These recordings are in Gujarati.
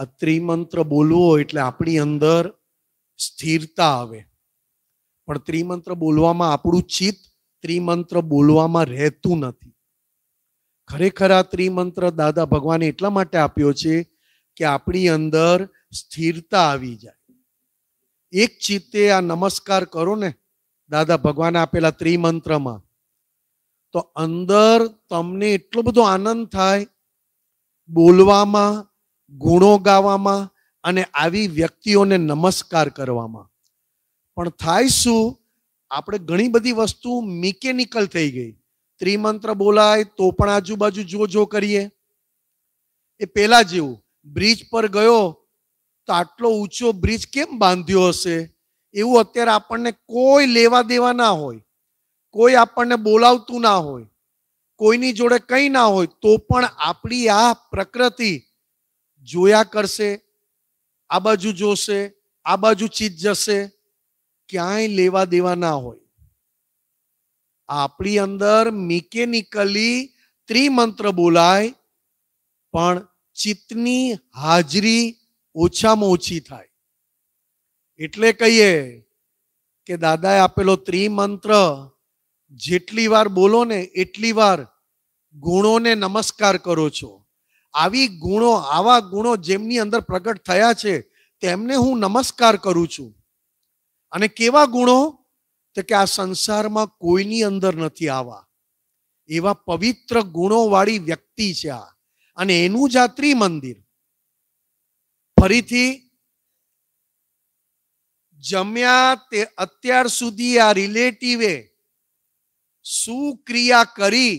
આ ત્રિમંત્ર બોલવો એટલે આપણી અંદર સ્થિરતા આવે પણ ત્રિમંત્ર બોલવામાં આપણું ચિત્ત ત્રિમંત્ર બોલવામાં રહેતું નથી ખરેખર આ ત્રિમંત્ર દાદા ભગવાને એટલા માટે આપ્યો છે કે આપણી અંદર સ્થિરતા આવી જાય એક ચિત્તે આ નમસ્કાર કરો ને દાદા ભગવાને આપેલા ત્રિમંત્રમાં તો અંદર તમને એટલો બધો આનંદ થાય બોલવામાં ગુણો ગાવામાં અને આવી વ્યક્તિઓને નમસ્કાર કરવામાં પણ થાય શું આપણે ઘણી બધી વસ્તુ મિકેનિકલ થઈ ગઈ ત્રિમંત્ર બોલાય તો પણ આજુબાજુ જો જો કરીએ એ પેલા જેવું બ્રિજ પર ગયો તો આટલો ઊંચો બ્રિજ કેમ બાંધ્યો હશે એવું અત્યારે આપણને કોઈ લેવા દેવા ના હોય કોઈ આપણને બોલાવતું ના હોય કોઈની જોડે કંઈ ના હોય તો પણ આપણી આ પ્રકૃતિ જોયા કરશે આ બાજુ જોશે આ બાજુ ચીજ જશે ક્યાંય લેવા દેવા ના હોય આપણી અંદર મિકેનિકલી ત્રિમંત્ર બોલાય પણ ચિત્તની હાજરી ઓછામાં ઓછી થાય એટલે કહીએ કે દાદાએ આપેલો ત્રિમંત્ર જેટલી વાર બોલો ને એટલી વાર ગુણોને નમસ્કાર કરો છો આવી ગુણો આવા ગુણો જેમની અંદર પ્રગટ થયા છે તેમને હું નમસ્કાર કરું છું અને કેવા ગુણો તો કે આ સંસારમાં કોઈની અંદર નથી આવા એવા પવિત્ર ગુણોવાળી વ્યક્તિ છે આ અને એનું જ આ ત્રિમંદિર ફરીથી જમ્યા તે અત્યાર સુધી આ રિલેટિવે શું ક્રિયા કરી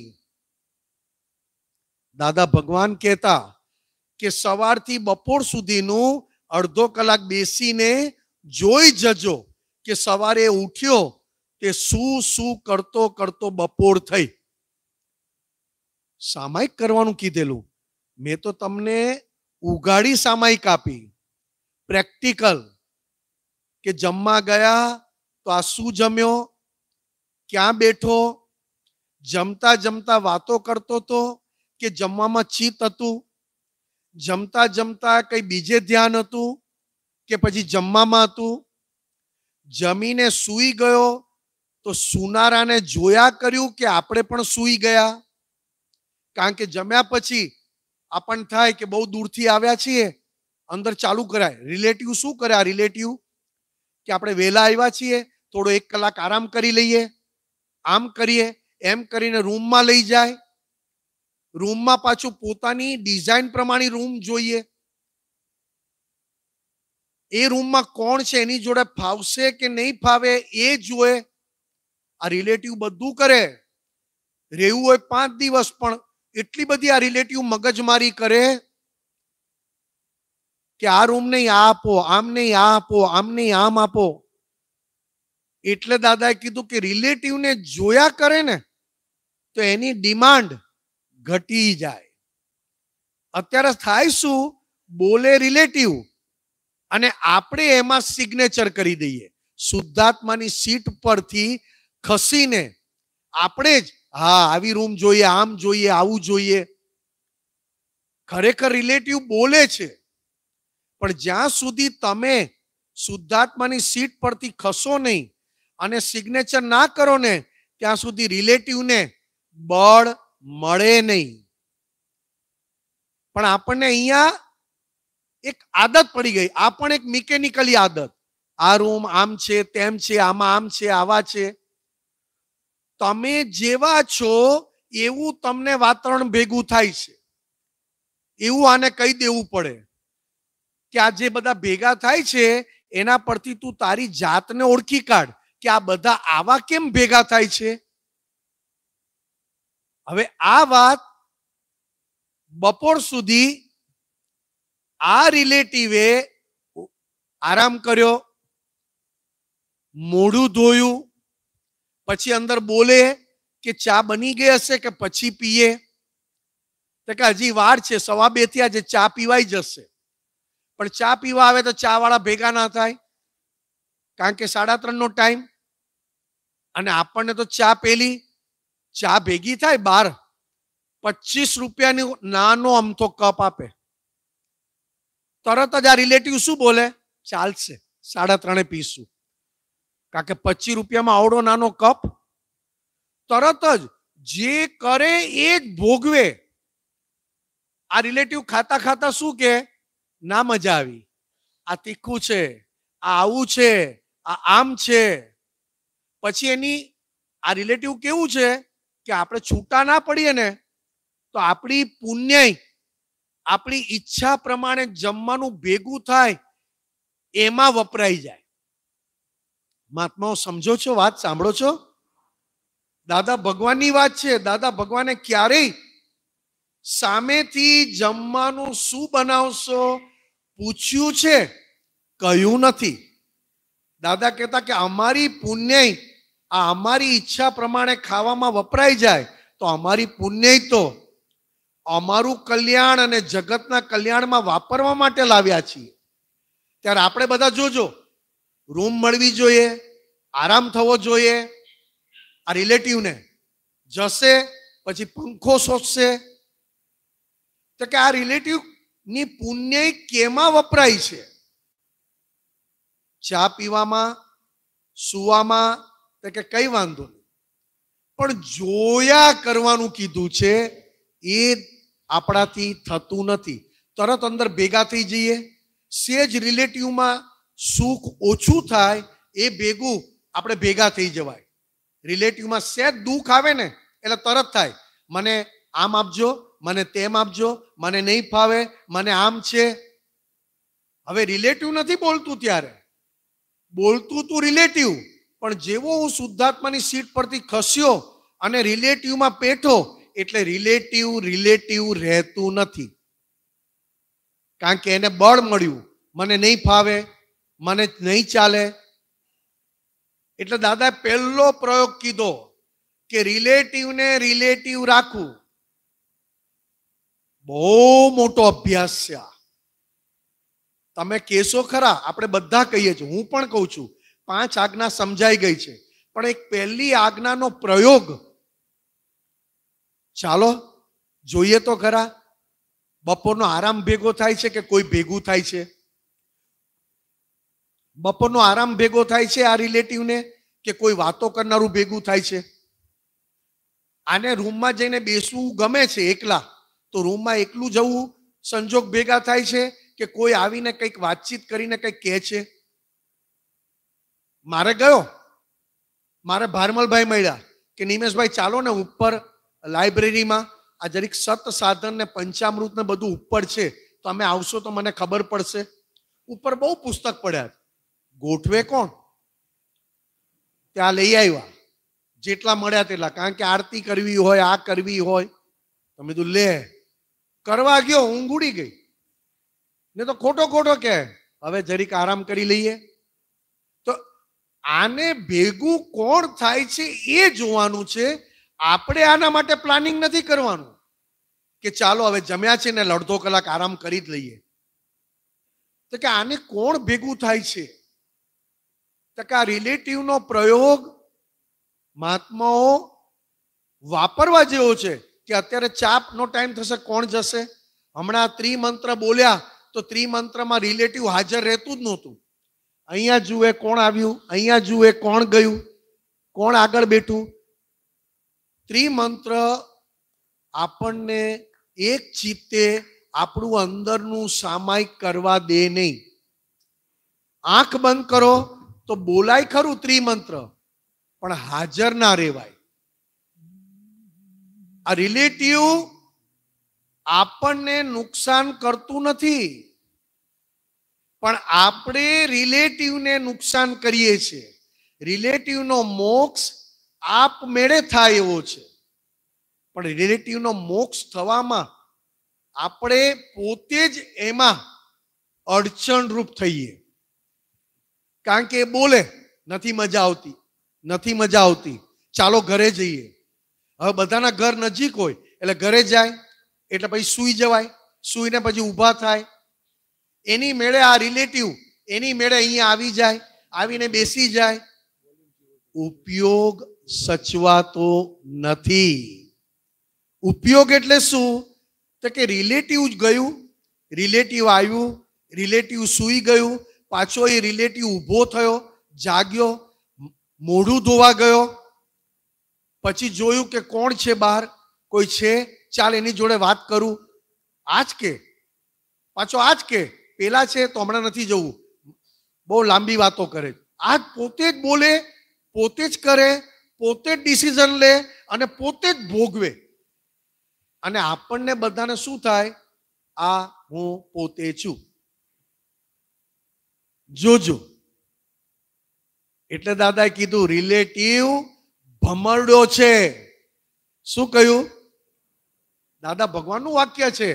दादा भगवान कहता के सवारती बपोर सुधी नु 1/2 કલાક બેસીને જોઈ જજો કે સવારે ઉઠ્યો કે સુ સુ કરતો કરતો બપૂર થઈ સામાયક કરવાનું કીધેલું મે તો તમને ઉગાડી સામાયક આપી પ્રેક્ટિકલ કે જમ્યા ગયા તો આ સુ જમ્યો ક્યાં બેઠો જમતા જમતા વાતો करतो તો કે જમવામાં ચિત્ત હતું જમતા જમતા કંઈ બીજે ધ્યાન હતું કે પછી જમવામાં હતું જમીને સૂઈ ગયો તો સુનારાને જોયા કર્યું કે આપણે પણ સૂઈ ગયા કારણ કે જમ્યા પછી આપણને થાય કે બહુ દૂરથી આવ્યા છીએ અંદર ચાલુ કરાય રિલેટિવ શું કરે આ રિલેટિવ કે આપણે વહેલા આવ્યા છીએ થોડો એક કલાક આરામ કરી લઈએ આમ કરીએ એમ કરીને રૂમમાં લઈ જાય રૂમમાં પાછું પોતાની ડિઝાઇન પ્રમાણે રૂમ જોઈએ એ રૂમમાં કોણ છે એની જોડે ફાવશે કે નહીં ફાવે એ જોએ આ રિલેટિવ બધું કરે રહેવું હોય પાંચ દિવસ પણ એટલી બધી આ રિલેટિવ મગજમારી કરે કે આ રૂમ નહીં આ આપો આમ નહીં આ આપો આમ નહીં આમ આપો એટલે દાદાએ કીધું કે રિલેટિવને જોયા કરે ને તો એની ડિમાન્ડ ઘટી જાય અત્યારે થાય શું બોલે રિલેટિવ અને આપણે એમાં સિગ્નેચર કરી દઈએ શુદ્ધાત્માની સીટ પરથી ખસીને આપણે જ હા આવી રૂમ જોઈએ આમ જોઈએ આવું જોઈએ ખરેખર રિલેટિવ બોલે છે પણ જ્યાં સુધી તમે શુદ્ધાત્માની સીટ પરથી ખસો નહીં અને સિગ્નેચર ના કરો ને ત્યાં સુધી રિલેટિવને બળ મળે નહીં પણ આપણને અહીંયા એક આદત પડી ગઈ આ પણ એક મિકેનિકલી આદત આ રૂમ આમ છે તેમ છે આમાં આમ છે આવા છે તમે જેવા છો એવું તમને વાતાવરણ ભેગું થાય છે એવું આને કહી દેવું પડે કે આ જે બધા ભેગા થાય છે એના પરથી તું તારી જાતને ઓળખી કાઢ કે આ બધા આવા કેમ ભેગા થાય છે હવે આ વાત બપોર સુધી આ રિલેટિવે આરામ કર્યો મોઢું ધોયું પછી અંદર બોલે કે ચા બની ગઈ હશે કે પછી પીએ તો કે હજી વાર છે સવા બે થી આજે ચા પીવાઈ જશે પણ ચા પીવા આવે તો ચા વાળા ભેગા ના થાય કારણ કે સાડા ત્રણ નો ટાઈમ અને આપણને તો ચા પેલી ચા ભેગી થાય બાર પચીસ રૂપિયાની નાનો અમથો કપ આપે તરત જ આ રિલેટિવ શું બોલે ચાલશે સાડા ત્રણે પીશું કારણ કે પચીસ રૂપિયામાં આવડો નાનો કપ તરત જ જે કરે એ જ ભોગવે આ રિલેટિવ ખાતા ખાતા શું કે ના મજા આવી આ તીખું છે આ આવું છે આ આમ છે પછી એની આ રિલેટિવ કેવું છે કે આપણે છૂટા ના પડીએ ને તો આપણી પુણ્ય આપણી ઈચ્છા પ્રમાણે જમવાનું ભેગું થાય એમાં વપરાઈ જાય મહાત્માઓ સમજો છો વાત સાંભળો છો દાદા ભગવાનની વાત છે દાદા ભગવાને ક્યારેય સામેથી જમવાનું શું બનાવશો પૂછ્યું છે કહ્યું નથી દાદા કહેતા કે અમારી પુણ્ય આ અમારી ઈચ્છા પ્રમાણે ખાવામાં વપરાઈ જાય તો અમારી પુણ્ય તો અમારું કલ્યાણ અને જગતના કલ્યાણમાં વાપરવા માટે લાવ્યા છીએ ત્યારે આપણે બધા જોજો રૂમ મળવી જોઈએ આરામ થવો જોઈએ આ રિલેટિવને જશે પછી પંખો શોધશે તો કે આ રિલેટિવની પુણ્ય કેમાં વપરાય છે ચા પીવામાં સુવામાં તો કે કઈ વાંધો નહીં પણ જોયા કરવાનું કીધું છે એ આપણાથી થતું નથી તરત અંદર ભેગા થઈ જઈએ સેજ રિલેટિવમાં સુખ ઓછું થાય એ ભેગું આપણે ભેગા થઈ જવાય રિલેટિવમાં સેજ દુઃખ આવે ને એટલે તરત થાય મને આમ આપજો મને તેમ આપજો મને નહીં ફાવે મને આમ છે હવે રિલેટિવ નથી બોલતું ત્યારે બોલતું તું રિલેટિવ પણ જેવો હું શુદ્ધાત્માની સીટ પરથી ખસ્યો અને રિલેટિવમાં પેઠો એટલે રિલેટિવ રિલેટિવ રહેતું નથી કારણ કે એને બળ મળ્યું મને નહીં ફાવે મને નહીં ચાલે એટલે દાદાએ પહેલો પ્રયોગ કીધો કે રિલેટિવને રિલેટિવ રાખવું બહુ મોટો અભ્યાસ છે તમે કેસો ખરા આપણે બધા કહીએ છીએ હું પણ કહું છું પાંચ આજ્ઞા સમજાઈ ગઈ છે પણ એક પહેલી આજ્ઞાનો પ્રયોગ ચાલો જોઈએ તો ખરા બપોરનો આરામ ભેગો થાય છે કે કોઈ ભેગું થાય છે બપોરનો આરામ ભેગો થાય છે આ રિલેટિવને કે કોઈ વાતો કરનારું ભેગું થાય છે આને રૂમમાં જઈને બેસવું ગમે છે એકલા તો રૂમમાં એકલું જવું સંજોગ ભેગા થાય છે કે કોઈ આવીને કંઈક વાતચીત કરીને કંઈક કહે છે મારે ગયો મારે ભારમલભાઈ મળ્યા કે નિમેશભાઈ ચાલો ને ઉપર લાઇબ્રેરીમાં આ જરીક સત સાધન ને પંચામૃત ને બધું ઉપર છે તો અમે આવશો તો મને ખબર પડશે ઉપર બહુ પુસ્તક પડ્યા ગોઠવે કોણ ત્યાં લઈ આવ્યા જેટલા મળ્યા તેટલા કારણ કે આરતી કરવી હોય આ કરવી હોય તમે કીધું લે કરવા ગયો ઊંઘ ઉડી ગઈ ને તો ખોટો ખોટો કે હવે જરીક આરામ કરી લઈએ આને ભેગું કોણ થાય છે એ જોવાનું છે આપણે આના માટે પ્લાનિંગ નથી કરવાનું કે ચાલો હવે જમ્યા છે ને અડધો કલાક આરામ કરી જ લઈએ તો કે આને કોણ ભેગું થાય છે તો કે આ રિલેટિવનો પ્રયોગ મહાત્માઓ વાપરવા જેવો છે કે અત્યારે ચાપનો ટાઈમ થશે કોણ જશે હમણાં ત્રિમંત્ર બોલ્યા તો ત્રિમંત્રમાં રિલેટિવ હાજર રહેતું જ નહોતું અહીંયા જુએ કોણ આવ્યું અહીંયા જુએ કોણ ગયું કોણ આગળ બેઠું ત્રિમંત્ર આપણને એક ચિત્તે આપણું અંદરનું સામાયિક કરવા દે નહીં આંખ બંધ કરો તો બોલાય ખરું ત્રિમંત્ર પણ હાજર ના રહેવાય આ રિલેટિવ આપણને નુકસાન કરતું નથી પણ આપણે રિલેટિવને નુકસાન કરીએ છીએ રિલેટિવનો મોક્ષ આપમેળે થાય એવો છે પણ રિલેટિવનો મોક્ષ થવામાં આપણે પોતે જ એમાં અડચણરૂપ થઈએ કારણ કે એ બોલે નથી મજા આવતી નથી મજા આવતી ચાલો ઘરે જઈએ હવે બધાના ઘર નજીક હોય એટલે ઘરે જાય એટલે પછી સૂઈ જવાય સૂઈને પછી ઊભા થાય એની મેળે આ રિલેટિવ એની મેળે અહીંયા આવી જાય આવીને બેસી જાય ઉપયોગ સચવાતો નથી ઉપયોગ એટલે શું તો કે રિલેટિવ જ ગયું રિલેટિવ આવ્યું રિલેટિવ સૂઈ ગયું પાછો એ રિલેટિવ ઊભો થયો જાગ્યો મોઢું ધોવા ગયો પછી જોયું કે કોણ છે બહાર કોઈ છે ચાલ એની જોડે વાત કરું આજ કે પાછો આજ કે પેલા છે તો હમણાં નથી જવું બહુ લાંબી વાતો કરે આ પોતે જ બોલે પોતે જ કરે પોતે જ ડિસિઝન લે અને પોતે જ ભોગવે અને આપણને બધાને શું થાય આ હું પોતે છું જોજો એટલે દાદાએ કીધું રિલેટિવ ભમરડો છે શું કહ્યું દાદા ભગવાનનું વાક્ય છે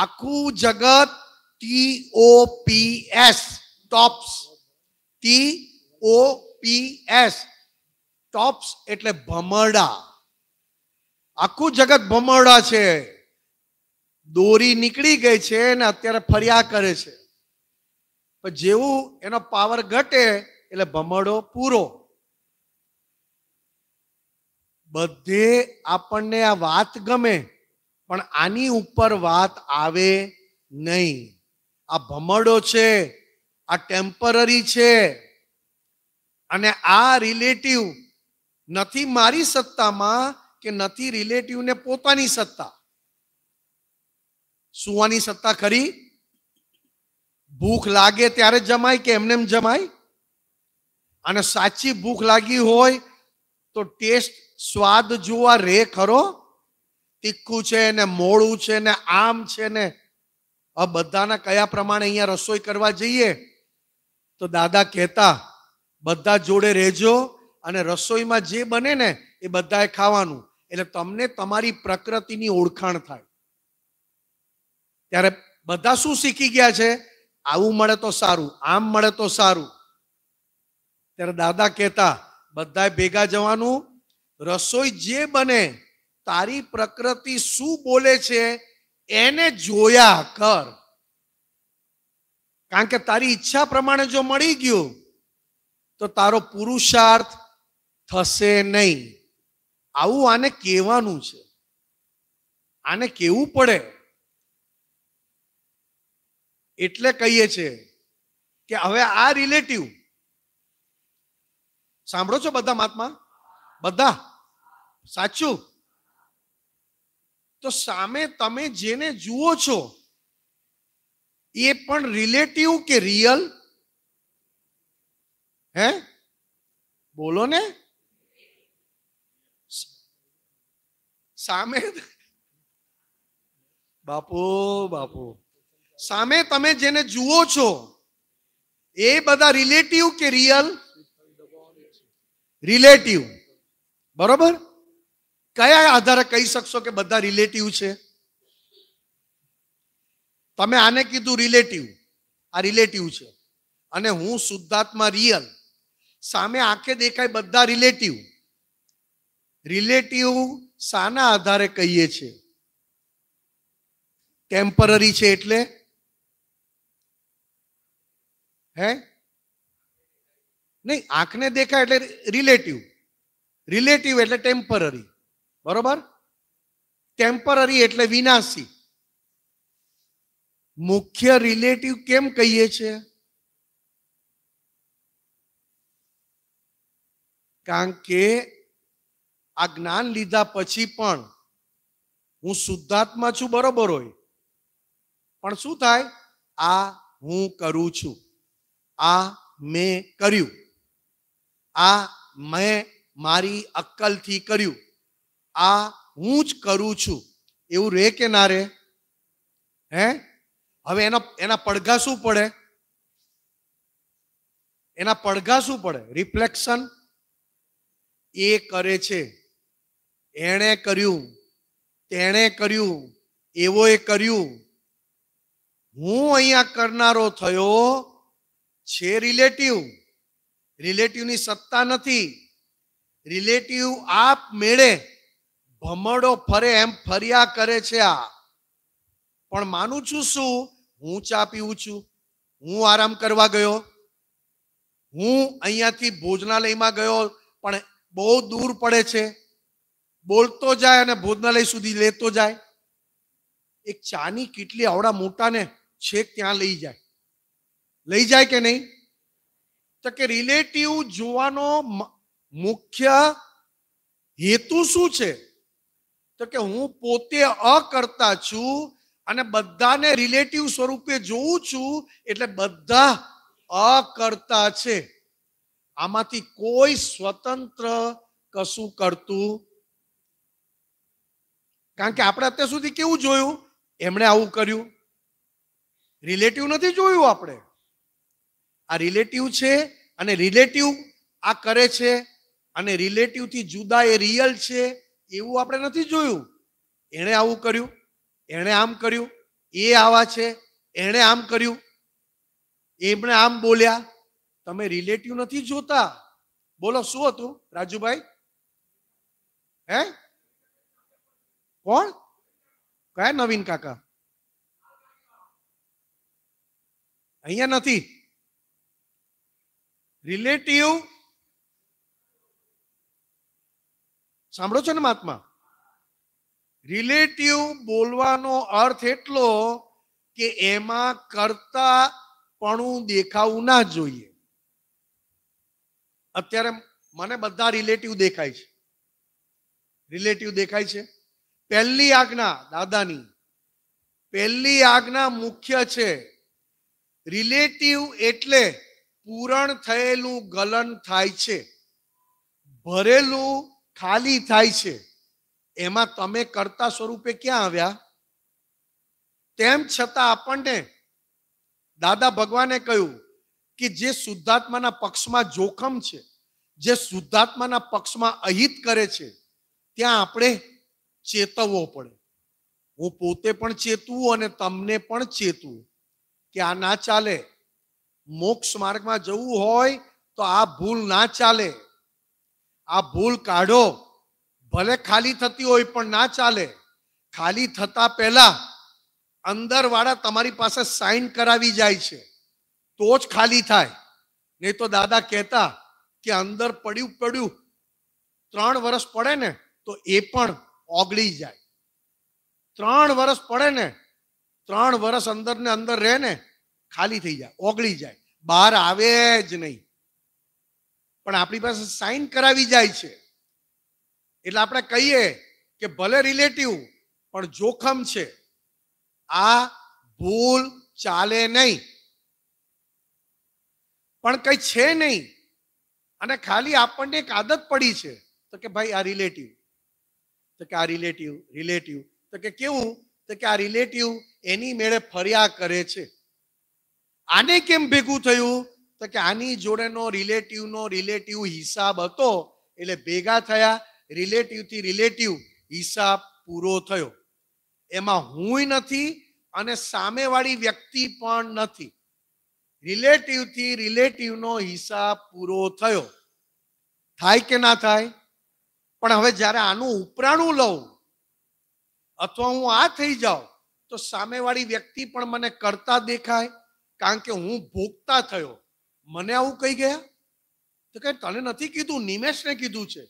આખું જગત T O P S tops T O P S tops એટલે ભમરડા આખું જગત ભમરડા છે દોરી નીકળી ગઈ છે અને અત્યારે ફર્યા કરે છે પણ જેવું એનો પાવર ઘટે એટલે ભમરડો પૂરો બધે આપણને આ વાત ગમે પણ આની ઉપર વાત આવે નહીં આ ભમરડો છે આ ટેમ્પરરી છે અને આ રિલેટિવ નથી મારી સત્તામાં કે નથી રિલેટિવને પોતાની સત્તા સુવાની સત્તા ખરી ભૂખ લાગે ત્યારે જમાય કે એમને એમ જમાય અને સાચી ભૂખ લાગી હોય તો ટેસ્ટ સ્વાદ જોવા રે ખરો તીખું છે ને મોળું છે ને આમ છે ને આ બધાના કયા પ્રમાણે અહીંયા રસોઈ કરવા જઈએ તો દાદા કહેતા બધા જોડે રહેજો અને રસોઈમાં જે બને ને એ બધાએ ખાવાનું એટલે તમને તમારી પ્રકૃતિની ઓળખાણ થાય ત્યારે બધા શું શીખી ગયા છે આવું મળે તો સારું આમ મળે તો સારું ત્યારે દાદા કહેતા બધાએ ભેગા જવાનું રસોઈ જે બને તારી પ્રકૃતિ શું બોલે છે એને જોયા કર કારણ કે તારી ઈચ્છા પ્રમાણે જો મળી ગયું તો તારો પુરુષાર્થ થશે નહીં આવું આને કહેવાનું છે આને કેવું પડે એટલે કહીએ છે કે હવે આ રિલેટિવ સાંભળો છો બધા મહાત્મા બધા સાચું તો સામે તમે જેને જુઓ છો એ પણ રિલેટિવ કે રિયલ હે બોલો ને સામે બાપુ બાપુ સામે તમે જેને જુઓ છો એ બધા રિલેટિવ કે રિયલ રિલેટિવ બરોબર કયા આધારે કહી શકશો કે બધા રિલેટિવ છે તમે આને કીધું રિલેટિવ આ રિલેટિવ છે અને હું શુદ્ધાત્મા રિયલ સામે આંખે દેખાય બધા રિલેટિવ રિલેટિવ શાના આધારે કહીએ છીએ ટેમ્પરરી છે એટલે હે નહીં આંખને દેખાય એટલે રિલેટિવ રિલેટિવ એટલે ટેમ્પરરી બરોબર ટેમ્પરરી એટલે વિનાશી મુખ્ય રિલેટિવ કેમ કહીએ છીએ કારણ કે આ જ્ઞાન લીધા પછી પણ હું શુદ્ધાત્મા છું બરોબર હોય પણ શું થાય આ હું કરું છું આ મેં કર્યું આ મેં મારી અક્કલથી કર્યું આ હું જ કરું છું એવું રે કે ના રે હે હવે એના એના પડઘા શું પડે એના પડઘા શું પડે રિફ્લેક્શન એ કરે છે એણે કર્યું તેણે કર્યું એવોએ કર્યું હું અહીંયા કરનારો થયો છે રિલેટિવ રિલેટિવની સત્તા નથી રિલેટિવ આપ મેળે ભમડો ફરે એમ ફર્યા કરે છે આ પણ માનું છું શું હું ચા પીવું છું હું આરામ કરવા ગયો હું અહીંયાથી ભોજનાલયમાં ગયો પણ બહુ દૂર પડે છે બોલતો જાય અને ભોજનાલય સુધી લેતો જાય એક ચાની કેટલી આવડા મોટાને છેક ત્યાં લઈ જાય લઈ જાય કે નહીં તો કે રિલેટિવ જોવાનો મુખ્ય હેતુ શું છે તો કે હું પોતે અકર્તા છું અને બધાને રિલેટિવ સ્વરૂપે જોઉં છું એટલે બધા અકર્તા છે આમાંથી કોઈ સ્વતંત્ર કશું કરતું કારણ કે આપણે અત્યાર સુધી કેવું જોયું એમણે આવું કર્યું રિલેટિવ નથી જોયું આપણે આ રિલેટિવ છે અને રિલેટિવ આ કરે છે અને રિલેટિવથી જુદા એ રિયલ છે એવું આપણે નથી જોયું એણે આવું કર્યું એણે આમ કર્યું એ આવા છે એણે આમ કર્યું એમણે આમ બોલ્યા તમે રિલેટિવ નથી જોતા બોલો શું હતું રાજુભાઈ હે કોણ કયા નવીન કાકા અહીંયા નથી રિલેટિવ સાંભળો છો ને મહાત્મા રિલેટિવ બોલવાનો અર્થ એટલો કે એમાં કરતા પણ દેખાવું ના જોઈએ અત્યારે મને બધા રિલેટિવ દેખાય છે રિલેટિવ દેખાય છે પહેલી આજ્ઞા દાદાની પહેલી આજ્ઞા મુખ્ય છે રિલેટિવ એટલે પૂરણ થયેલું ગલન થાય છે ભરેલું ખાલી થાય છે એમાં તમે કરતા સ્વરૂપે ક્યાં આવ્યા તેમ છતાં આપણને દાદા ભગવાને કહ્યું કે જે શુદ્ધાત્માના પક્ષમાં જોખમ છે જે શુદ્ધાત્માના પક્ષમાં અહિત કરે છે ત્યાં આપણે ચેતવવો પડે હું પોતે પણ ચેતવું અને તમને પણ ચેતવું કે આ ના ચાલે મોક્ષ માર્ગમાં જવું હોય તો આ ભૂલ ના ચાલે આ ભૂલ કાઢો ભલે ખાલી થતી હોય પણ ના ચાલે ખાલી થતા પહેલા અંદરવાળા તમારી પાસે સાઈન કરાવી જાય છે તો જ ખાલી થાય નહીં તો દાદા કહેતા કે અંદર પડ્યું પડ્યું ત્રણ વર્ષ પડે ને તો એ પણ ઓગળી જાય ત્રણ વર્ષ પડે ને ત્રણ વર્ષ અંદર ને અંદર રહે ને ખાલી થઈ જાય ઓગળી જાય બહાર આવે જ નહીં પણ આપણી પાસે સાઈન કરાવી જાય છે એટલે આપણે કહીએ કે ભલે રિલેટિવ પણ જોખમ છે આ ભૂલ ચાલે નહીં પણ કઈ છે નહીં અને ખાલી આપણને એક આદત પડી છે તો કે ભાઈ આ રિલેટિવ તો કે આ રિલેટિવ રિલેટિવ તો કે કેવું તો કે આ રિલેટિવ એની મેળે ફર્યા કરે છે આને કેમ ભેગું થયું તો કે આની જોડેનો રિલેટિવનો રિલેટિવ હિસાબ હતો એટલે ભેગા થયા રિલેટિવથી રિલેટિવ હિસાબ પૂરો થયો એમાં હુંય નથી અને સામેવાળી વ્યક્તિ પણ નથી રિલેટિવથી રિલેટિવનો હિસાબ પૂરો થયો થાય કે ના થાય પણ હવે જ્યારે આનું ઉપરાણું લઉં અથવા હું આ થઈ જાઉં તો સામેવાળી વ્યક્તિ પણ મને કરતા દેખાય કારણ કે હું ભોગતા થયો મને આવું કહી ગયા તો કે તને નથી કીધું નિમેશને કીધું છે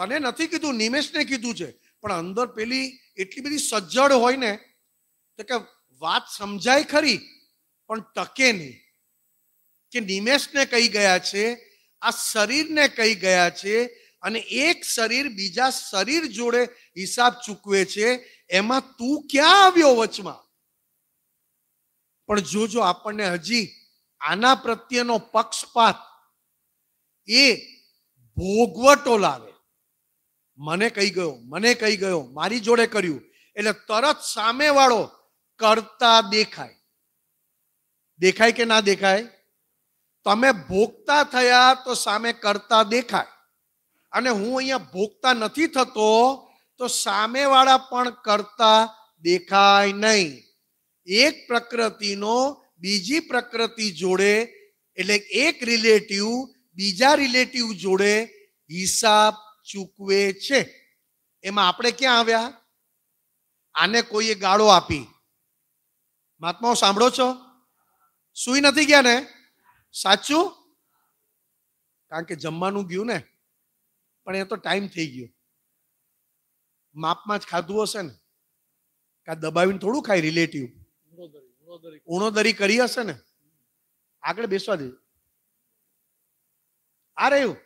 તને નથી કીધું નિમેશને કીધું છે પણ અંદર પેલી એટલી બધી સજ્જડ હોય ને તો કે વાત સમજાય ખરી પણ ટકે નહીં કે નિમેશને કહી ગયા છે આ શરીરને કહી ગયા છે અને એક શરીર બીજા શરીર જોડે હિસાબ ચૂકવે છે એમાં તું ક્યાં આવ્યો વચમાં પણ જો જો આપણને હજી આના પ્રત્યેનો પક્ષપાત એ ભોગવટો લાવે મને કહી ગયો મને કહી ગયો મારી જોડે કર્યું એટલે તરત સામેવાળો કરતા દેખાય દેખાય કે ના દેખાય તમે ભોગતા થયા તો સામે કરતા દેખાય અને હું અહીંયા ભોગતા નથી થતો તો સામેવાળા પણ કરતા દેખાય નહીં એક પ્રકૃતિનો બીજી પ્રકૃતિ જોડે એટલે એક રિલેટિવ બીજા રિલેટિવ જોડે હિસાબ ચૂકવે છે એમાં આપણે ક્યાં આવ્યા આને કોઈએ ગાળો આપી મહાત્માઓ સાંભળો છો સુઈ નથી ગયા ને સાચું કારણ કે જમવાનું ગયું ને પણ એ તો ટાઈમ થઈ ગયો માપમાં જ ખાધું હશે ને કા દબાવીને થોડું ખાય રિલેટિવ ઉણોદરી કરી હશે ને આગળ બેસવા દે આ રહ્યું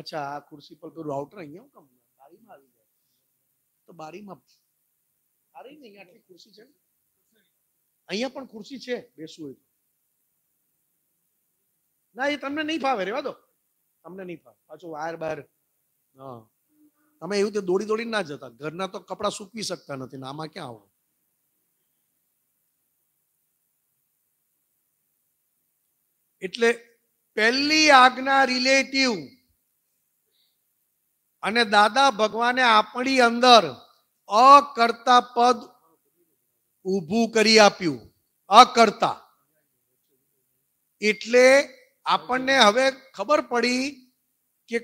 અચ્છા આ ખુરશી પર પેલું રાઉટર અહીંયા કેમ બારીમાં આવી જાય તો બારીમાં આ રહી ને અહીંયા આટલી ખુરશી છે અહીંયા પણ ખુરશી છે બેસવું હોય ના એ તમને નહીં ફાવે રેવા દો તમને નહીં ફાવે પાછું વાયર બાયર હા તમે એવું તે દોડી દોડીને ના જતા ઘરના તો કપડાં સૂકવી શકતા નથી ને આમાં ક્યાં આવો એટલે પહેલી આજ્ઞા રિલેટિવ અને દાદા ભગવાને આપણી અંદર અકર્તા પદ ઊભું કરી આપ્યું અકર્તા એટલે આપણને હવે ખબર પડી કે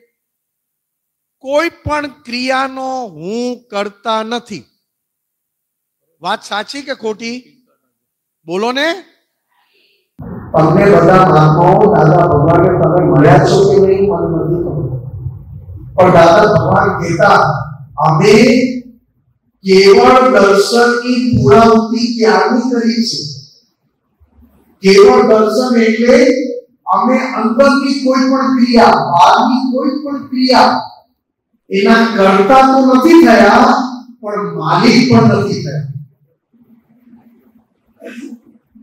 કોઈ પણ ક્રિયાનો હું કરતા નથી વાત સાચી કે ખોટી બોલો ને તમને બધા મહાત્માઓ દાદા ભગવાનને તમે મળ્યા છો કે નહીં મને નથી ખબર પણ દાદા ભગવાન કહેતા અમે કેવળ દર્શનની પુરાવૃત્તિ ક્યારની કરી છે કેવળ દર્શન એટલે અમે અંદરની કોઈ પણ ક્રિયા બહારની કોઈ પણ ક્રિયા એના કરતા તો નથી થયા પણ માલિક પણ નથી થયા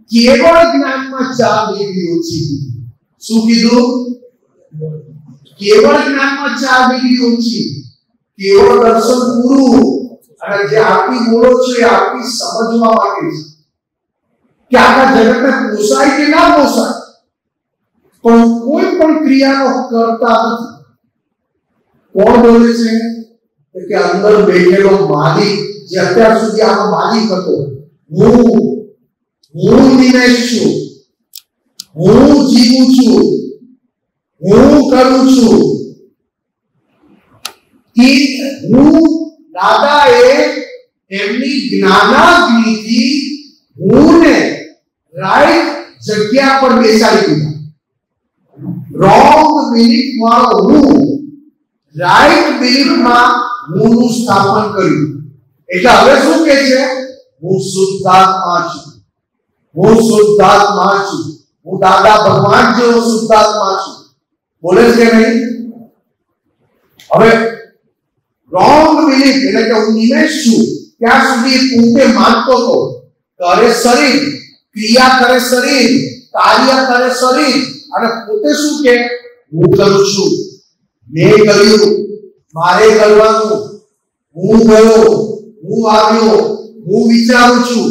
કેવળ જ્ઞાનમાં ચા ડિગ્રી ઓછી શું કીધું કેવળ જ્ઞાનમાં ચાર ડિગ્રી ઓછી કેવળ દર્શન પૂરું અને જે આપની બોલો છે આપની સમજવા માંગે છે કે આખા જગતને પોસાય કે ના પોસાય પણ કોઈ પણ ક્રિયાનો કરતા નથી કોણ બોલે છે કે અંદર બેઠેલો માલિક જે અત્યાર સુધી આનો માલિક હતો હું હું દિનેશ છું હું જીવું છું હું કરું છું હું દાદાએ એમની જ્ઞાનાગ્નિથી હુંને રાઈટ જગ્યા પર બેસાડી દીધા રોંગ બિલીફમાં હું રાઈટ બિલીફમાં હુંનું સ્થાપન કર્યું એટલે હવે શું કહે છે હું શુદ્ધાત્મા છું वो शुद्धात्मा छू वो दादा भगवान जो वो शुद्धात्मा छू બોલે છે કે નહીં હવે રોંગ બિલીફ એટલે કે હું નિમેશ છું ત્યાં સુધી પોતે માનતો હતો કરે શરીર ક્રિયા કરે શરીર કાર્ય કરે શરીર અને પોતે શું કે હું કરું છું મેં કર્યું મારે કરવાનું હું ગયો હું આવ્યો હું વિચારું છું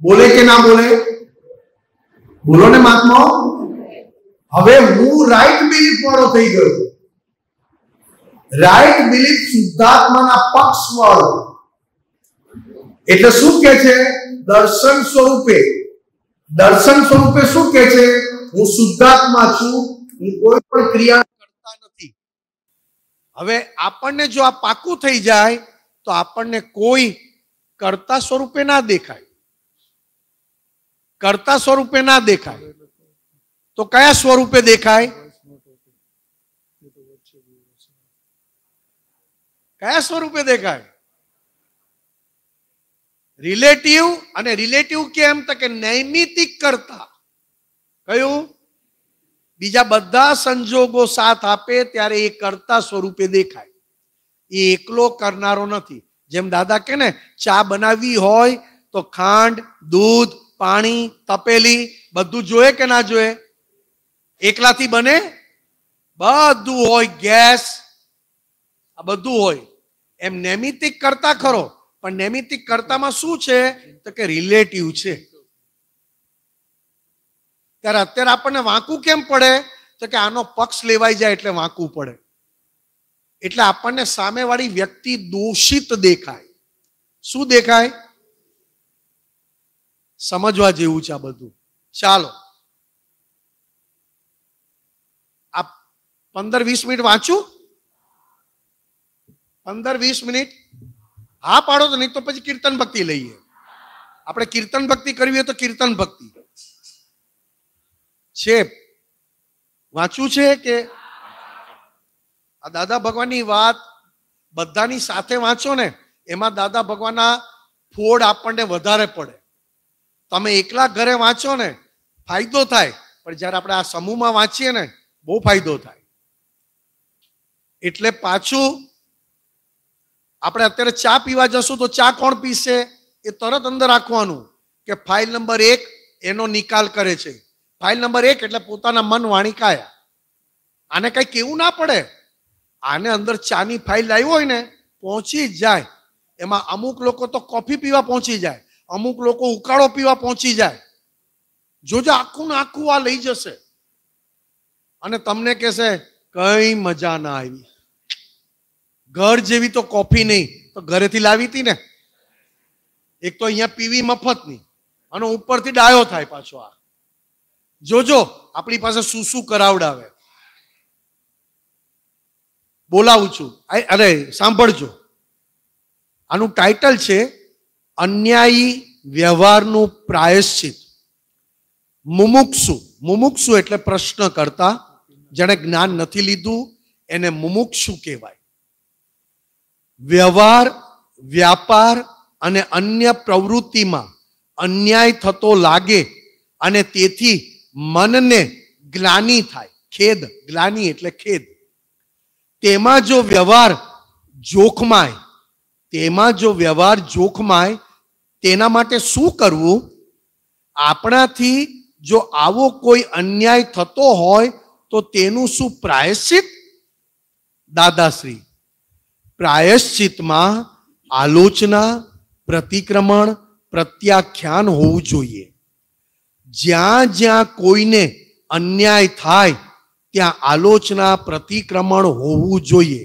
બોલે કે ના બોલે બોલો ને મહાત્મા હવે હું રાઈટ બિલીફ વાળો થઈ ગયો રાઈટ બિલીફ શુદ્ધાત્માના પક્ષ વાળો એટલે શું કે છે દર્શન સ્વરૂપે દર્શન સ્વરૂપે શું કે છે હું શુદ્ધાત્મા છું હું કોઈ પણ ક્રિયા કરતા નથી હવે આપણને જો આ પાકું થઈ જાય તો આપણને કોઈ કરતા સ્વરૂપે ના દેખાય કરતા સ્વરૂપે ના દેખાય તો કયા સ્વરૂપે દેખાય કયા સ્વરૂપે દેખાય રિલેટિવ અને રિલેટિવ કેમ તો કે નૈમિતિક કરતા કયું બીજા બધા સંજોગો સાથ આપે ત્યારે એ કરતા સ્વરૂપે દેખાય એ એકલો કરનારો નથી જેમ દાદા કે ને ચા બનાવવી હોય તો ખાંડ દૂધ પાણી તપેલી બધું જોઈએ કે ના જોઈએ એકલાથી બને બધું હોય ગેસ આ બધું હોય એમ નૈમિતિક કરતા ખરો પણ નૈમિતિક કરતામાં શું છે તો કે રિલેટિવ છે ત્યારે અત્યારે આપણને વાંકું કેમ પડે તો કે આનો પક્ષ લેવાઈ જાય એટલે વાંકું પડે એટલે આપણને સામેવાળી વ્યક્તિ દોષિત દેખાય શું દેખાય સમજવા જેવું છે આ બધું ચાલો આ પંદર વીસ મિનિટ વાંચું પંદર વીસ મિનિટ હા પાડો તો નહીં તો પછી કીર્તન ભક્તિ લઈએ આપણે કીર્તન ભક્તિ કરવી હોય તો કીર્તન ભક્તિ છે વાંચવું છે કે આ દાદા ભગવાનની વાત બધાની સાથે વાંચો ને એમાં દાદા ભગવાનના ફોડ આપણને વધારે પડે તમે એકલા ઘરે વાંચો ને ફાયદો થાય પણ જ્યારે આપણે આ સમૂહમાં વાંચીએ ને બહુ ફાયદો થાય એટલે પાછું આપણે અત્યારે ચા પીવા જશું તો ચા કોણ પીશે એ તરત અંદર રાખવાનું કે ફાઇલ નંબર એક એનો નિકાલ કરે છે ફાઇલ નંબર એક એટલે પોતાના મન વાણી કાયા આને કઈ કેવું ના પડે આને અંદર ચાની ફાઇલ લાવી હોય ને પહોંચી જાય એમાં અમુક લોકો તો કોફી પીવા પહોંચી જાય અમુક લોકો ઉકાળો પીવા પહોંચી જાય જોજો આખું ને આખું આ લઈ જશે અને તમને કહેશે કઈ મજા ના આવી ઘર જેવી તો કોફી નહીં તો ઘરેથી લાવી હતી ને એક તો અહીંયા પીવી મફત મફતની અને ઉપરથી ડાયો થાય પાછો આ જોજો આપણી પાસે શું શું કરાવડાવે બોલાવું છું અરે સાંભળજો આનું ટાઇટલ છે અન્યાયી વ્યવહારનું પ્રાયશ્ચિત મુમુક્ષુ મુમુક્ષુ એટલે પ્રશ્ન કરતા જેણે જ્ઞાન નથી લીધું એને મુમુક્ષુ કહેવાય વ્યવહાર વ્યાપાર અને અન્ય પ્રવૃત્તિમાં અન્યાય થતો લાગે અને તેથી મનને ગ્લાની થાય ખેદ ગ્લાની એટલે ખેદ તેમાં જો વ્યવહાર જોખમાય તેમાં જો વ્યવહાર જોખમાય તેના માટે શું કરવું આપણાથી જો આવો કોઈ અન્યાય થતો હોય તો તેનું શું પ્રાયશ્ચિત દાદાશ્રી પ્રાયશ્ચિતમાં આલોચના પ્રતિક્રમણ પ્રત્યાખ્યાન હોવું જોઈએ જ્યાં જ્યાં કોઈને અન્યાય થાય ત્યાં આલોચના પ્રતિક્રમણ હોવું જોઈએ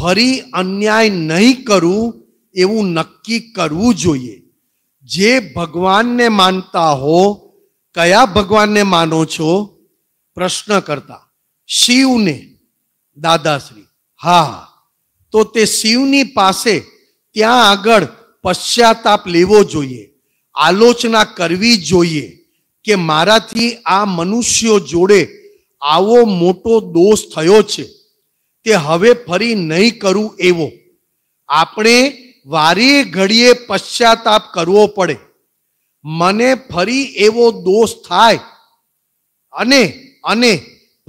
ફરી અન્યાય નહીં કરું એવું નક્કી કરવું જોઈએ જે ભગવાનને માનતા હો કયા ભગવાનને માનો છો પ્રશ્ન કરતા શિવને દાદાશ્રી હા તો તે શિવની પાસે ત્યાં આગળ પશ્ચાતાપ લેવો જોઈએ આલોચના કરવી જોઈએ કે મારાથી આ મનુષ્યો જોડે આવો મોટો દોષ થયો છે તે હવે ફરી નહીં કરું એવો આપણે વારી ઘડીએ પશ્ચાતાપ કરવો પડે મને ફરી એવો દોષ થાય અને અને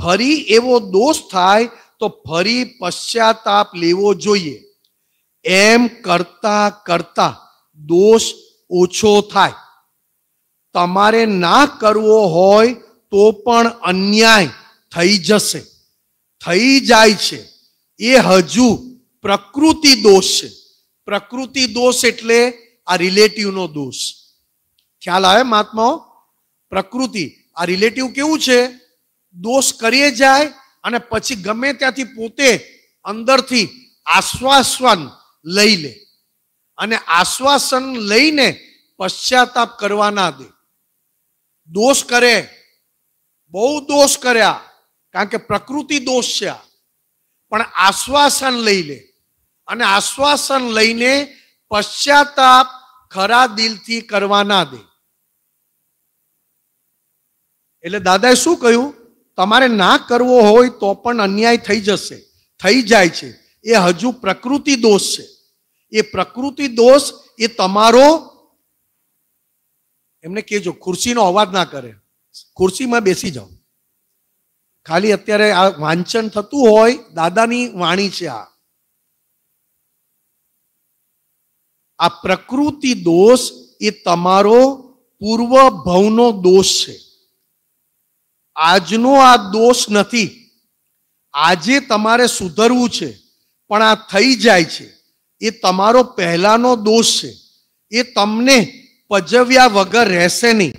ફરી એવો દોષ થાય તો ફરી પશ્ચાતાપ લેવો જોઈએ એમ કરતા કરતા દોષ ઓછો થાય તમારે ના કરવો હોય તો પણ અન્યાય થઈ જશે થઈ જાય છે એ હજુ પ્રકૃતિ દોષ છે પ્રકૃતિ દોષ એટલે આ રિલેટિવનો દોષ ખ્યાલ આવે મહાત્માઓ પ્રકૃતિ આ રિલેટિવ કેવું છે દોષ કરીએ જાય અને પછી ગમે ત્યાંથી પોતે અંદરથી આશ્વાસન લઈ લે અને આશ્વાસન લઈને પશ્ચાતાપ કરવા ના દે દોષ કરે બહુ દોષ કર્યા કારણ કે પ્રકૃતિ દોષ છે પણ આશ્વાસન લઈ લે અને આશ્વાસન લઈને પશ્ચાતાપ ખરા દિલથી કરવા ના દે એટલે દાદાએ શું કહ્યું તમારે ના કરવો હોય તો પણ અન્યાય થઈ જશે થઈ જાય છે એ હજુ પ્રકૃતિ દોષ છે એ પ્રકૃતિ દોષ એ તમારો એમને કેજો ખુરશીનો અવાજ ના કરે ખુરશીમાં બેસી જાઓ ખાલી અત્યારે આ વાંચન થતું હોય દાદાની વાણી છે આ આ પ્રકૃતિ દોષ એ તમારો પૂર્વ ભવનો દોષ છે આજનો આ દોષ નથી આજે તમારે સુધરવું છે પણ આ થઈ જાય છે એ તમારો પહેલાનો દોષ છે એ તમને પજવ્યા વગર રહેશે નહીં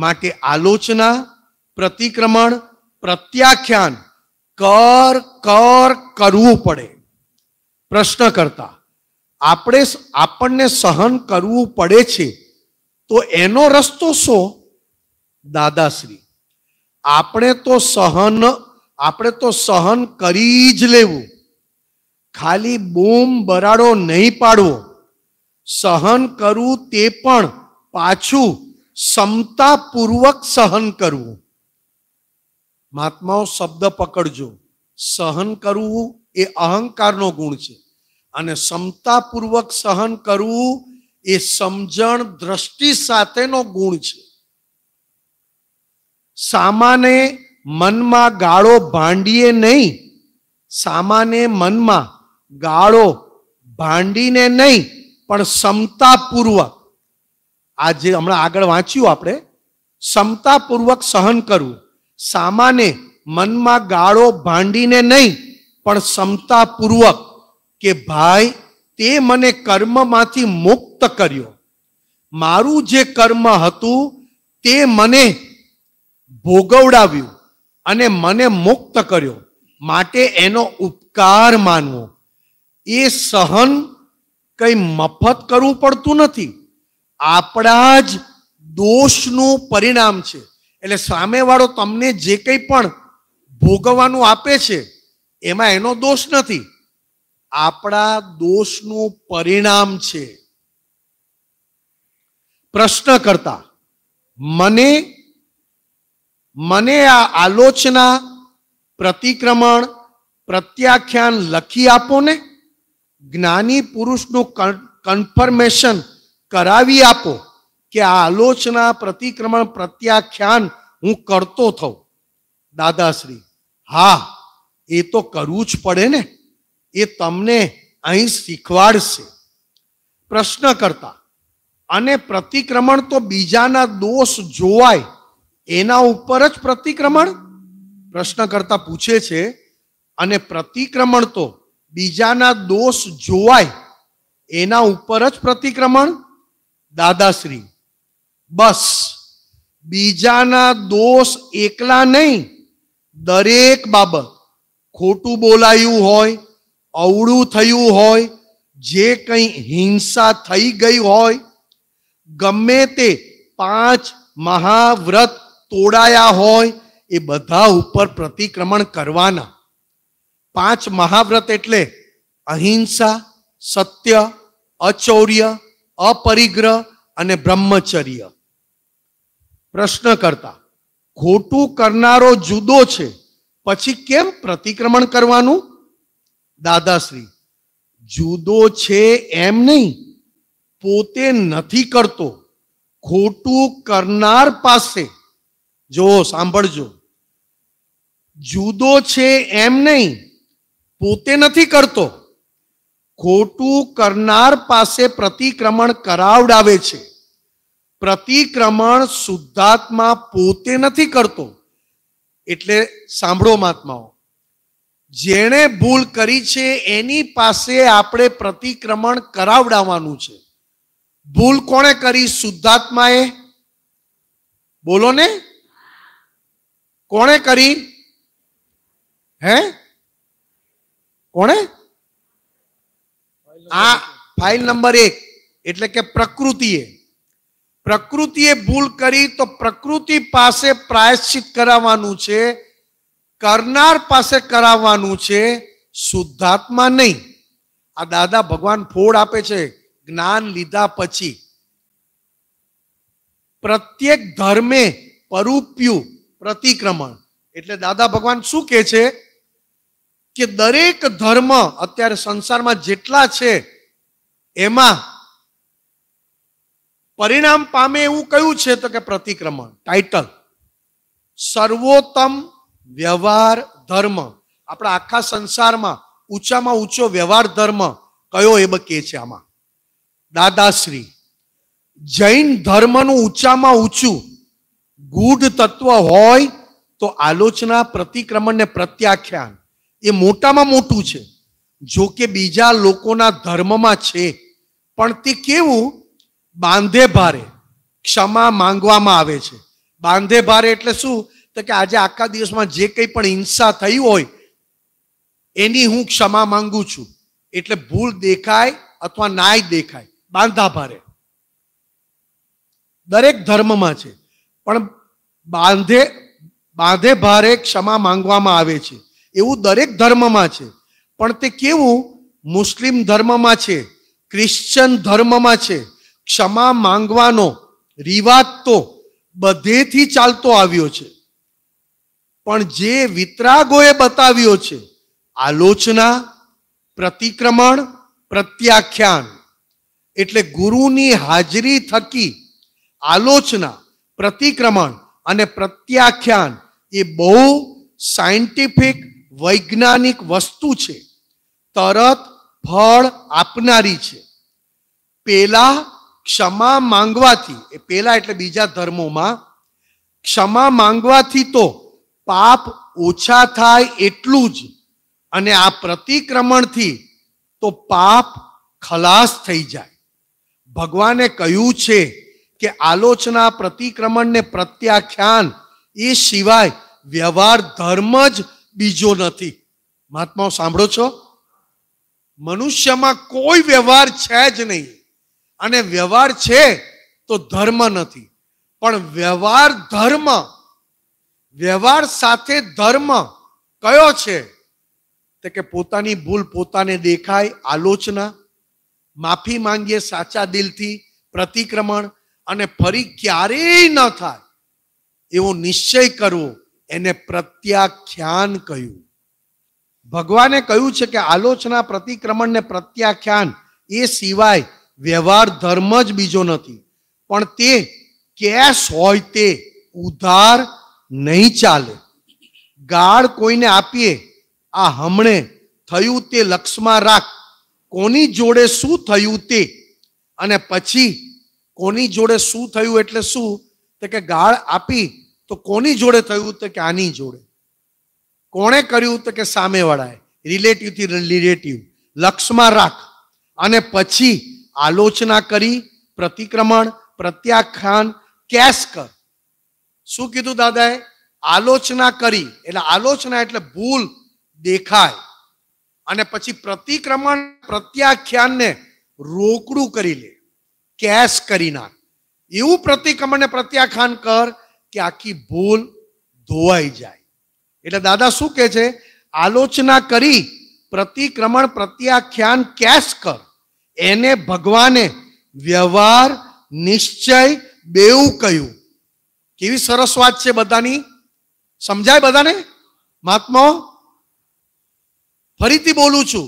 માટે આલોચના પ્રતિક્રમણ પ્રત્યાખ્યાન કર કર કરવું પડે પ્રશ્ન કરતા આપણે આપણને સહન કરવું પડે છે તો એનો રસ્તો શો દાદાશ્રી આપણે તો સહન આપણે તો સહન કરી જ લેવું ખાલી બૂમ બરાડો નહીં પાડવો સહન કરવું તે પણ પાછું ક્ષમતાપૂર્વક સહન કરવું મહાત્માઓ શબ્દ પકડજો સહન કરવું એ અહંકારનો ગુણ છે અને ક્ષમતાપૂર્વક સહન કરવું એ સમજણ દ્રષ્ટિ સાથેનો ગુણ છે સામાને મનમાં ગાળો ભાંડીએ નહીં સામાને મનમાં ગાળો ભાંડીને નહીં પણ ક્ષમતાપૂર્વક આ જે હમણાં આગળ વાંચ્યું આપણે ક્ષમતાપૂર્વક સહન કરવું સામાને મનમાં ગાળો ભાંડીને નહીં પણ ક્ષમતાપૂર્વક કે ભાઈ તે મને કર્મમાંથી મુક્ત કર્યો મારું જે કર્મ હતું તે મને ભોગવડાવ્યું અને મને મુક્ત કર્યો માટે એનો ઉપકાર માનવો એ સહન કંઈ મફત કરવું પડતું નથી આપણા જ દોષનું પરિણામ છે એટલે સામેવાળો તમને જે કંઈ પણ ભોગવવાનું આપે છે એમાં એનો દોષ નથી આપણા દોષનું પરિણામ છે પ્રશ્ન કરતા મને મને આ આલોચના પ્રતિક્રમણ પ્રત્યાખ્યાન લખી આપો ને જ્ઞાની પુરુષનું કન્ફર્મેશન કરાવી આપો કે આ આલોચના પ્રતિક્રમણ પ્રત્યાખ્યાન હું કરતો થઉં દાદાશ્રી હા એ તો કરવું જ પડે ને એ તમને અહીં શીખવાડશે પ્રશ્ન કરતા અને પ્રતિક્રમણ તો બીજાના દોષ જોવાય એના ઉપર જ પ્રતિક્રમણ પ્રશ્ન કરતા પૂછે છે અને પ્રતિક્રમણ તો બીજાના દોષ જોવાય એના ઉપર જ પ્રતિક્રમણ દાદાશ્રી બસ બીજાના દોષ એકલા નહીં દરેક બાબત ખોટું બોલાયું હોય અવળું થયું હોય જે કંઈ હિંસા થઈ ગઈ હોય ગમે તે પાંચ મહાવ્રત તોડાયા હોય એ બધા ઉપર પ્રતિક્રમણ કરવાના પાંચ મહાવ્રત એટલે અહિંસા સત્ય અચૌર્ય અપરિગ્રહ અને બ્રહ્મચર્ય પ્રશ્ન કરતા ખોટું કરનારો જુદો છે પછી કેમ પ્રતિક્રમણ કરવાનું દાદાશ્રી જુદો છે એમ નહીં પોતે નથી કરતો ખોટું કરનાર પાસે જો સાંભળજો જુદો છે એમ નહીં પોતે નથી કરતો ખોટું કરનાર પાસે પ્રતિક્રમણ કરાવડાવે છે પ્રતિક્રમણ શુદ્ધાત્મા પોતે નથી કરતો એટલે સાંભળો મહાત્માઓ જેણે ભૂલ કરી છે એની પાસે આપણે પ્રતિક્રમણ કરાવડાવવાનું છે ભૂલ કોણે કરી શુદ્ધાત્માએ બોલો ને કોણે કરી હે કોણે આ ફાઇલ નંબર એક એટલે કે પ્રકૃતિએ પ્રકૃતિએ ભૂલ કરી તો પ્રકૃતિ પાસે પ્રાયશ્ચિત કરાવવાનું છે કરનાર પાસે કરાવવાનું છે શુદ્ધાત્મા નહીં આ દાદા ભગવાન ફોડ આપે છે જ્ઞાન લીધા પછી પ્રત્યેક ધર્મે પરૂપ્યું પ્રતિક્રમણ એટલે દાદા ભગવાન શું કહે છે કે દરેક ધર્મ અત્યારે સંસારમાં જેટલા છે એમાં પરિણામ પામે એવું કયું છે તો કે પ્રતિક્રમણ ટાઈટલ સર્વોત્તમ વ્યવહાર ધર્મ આપણા આખા સંસારમાં ઊંચામાં ઊંચો વ્યવહાર ધર્મ કયો એ બકે છે આમાં દાદાશ્રી જૈન ધર્મનું ઊંચામાં ઊંચું ગૂઢ તત્વ હોય તો આલોચના પ્રતિક્રમણ ને પ્રત્યાખ્યાન એ મોટામાં મોટું છે જો કે બીજા લોકોના ધર્મમાં છે પણ તે કેવું બાંધે ભારે ક્ષમા માંગવામાં આવે છે બાંધે ભારે એટલે શું તો કે આજે આખા દિવસમાં જે કંઈ પણ હિંસા થઈ હોય એની હું ક્ષમા માંગુ છું એટલે ભૂલ દેખાય અથવા નાય દેખાય બાંધા ભારે દરેક ધર્મમાં છે પણ બાંધે બાંધે ભારે ક્ષમા માંગવામાં આવે છે એવું દરેક ધર્મમાં છે પણ તે કેવું મુસ્લિમ ધર્મમાં છે ક્રિશ્ચન ધર્મમાં છે ક્ષમા માંગવાનો રિવાજ તો બધેથી ચાલતો આવ્યો છે પણ જે વિતરાગોએ બતાવ્યો છે આલોચના પ્રતિક્રમણ પ્રત્યાખ્યાન એટલે ગુરુની હાજરી થકી આલોચના પ્રતિક્રમણ અને પ્રત્યાખ્યાન એ બહુ સાયન્ટિફિક વૈજ્ઞાનિક વસ્તુ છે તરત ફળ આપનારી છે પેલા ક્ષમા માંગવાથી એ પેલા એટલે બીજા ધર્મોમાં ક્ષમા માંગવાથી તો પાપ ઓછા થાય એટલું જ અને આ પ્રતિક્રમણથી તો પાપ ખલાસ થઈ જાય ભગવાને કહ્યું છે કે આલોચના પ્રતિક્રમણને પ્રત્યાખ્યાન એ સિવાય વ્યવહાર ધર્મ જ બીજો નથી મહાત્માઓ સાંભળો છો મનુષ્યમાં કોઈ વ્યવહાર છે જ નહીં અને વ્યવહાર છે તો ધર્મ નથી પણ વ્યવહાર ધર્મ વ્યવહાર સાથે ધર્મ કયો છે તે કે પોતાની ભૂલ પોતાને દેખાય આલોચના માફી માંગીએ સાચા દિલથી પ્રતિક્રમણ અને ફરી ક્યારેય ન થાય એવો નિશ્ચય કરવો એને પ્રત્યાખ્યાન કહ્યું ભગવાને કહ્યું છે કે આલોચના પ્રતિક્રમણ ને પ્રત્યાખ્યાન એ સિવાય વ્યવહાર ધર્મ જ બીજો નથી પણ તે કેશ હોય તે ઉધાર નહીં ચાલે ગાળ કોઈને આપીએ આ હમણે થયું તે લક્ષમાં રાખ કોની જોડે શું થયું તે અને પછી કોની જોડે શું થયું એટલે શું તો કે ગાળ આપી તો કોની જોડે થયું તો કે આની જોડે કોણે કર્યું તો કે સામેવાળાએ રિલેટિવ થી રિલેટિવ લક્ષમાં રાખ અને પછી આલોચના કરી પ્રતિક્રમણ પ્રત્યાખ્યાન કેશ કર શું કીધું દાદાએ આલોચના કરી એટલે આલોચના એટલે ભૂલ દેખાય અને પછી પ્રતિક્રમણ પ્રત્યાખ્યાનને રોકડું કરી લે કેશ કરી નાખ એવું પ્રતિક્રમણને પ્રત્યાખ્યાન કર કે આખી ભૂલ ધોવાઈ જાય એટલે દાદા શું કહે છે આલોચના કરી પ્રતિક્રમણ પ્રત્યાખ્યાન કેશ કર એને ભગવાને વ્યવહાર નિશ્ચય બેવું કહ્યું કેવી સરસ વાત છે બધાની સમજાય બધાને મહાત્મા ફરીથી બોલું છું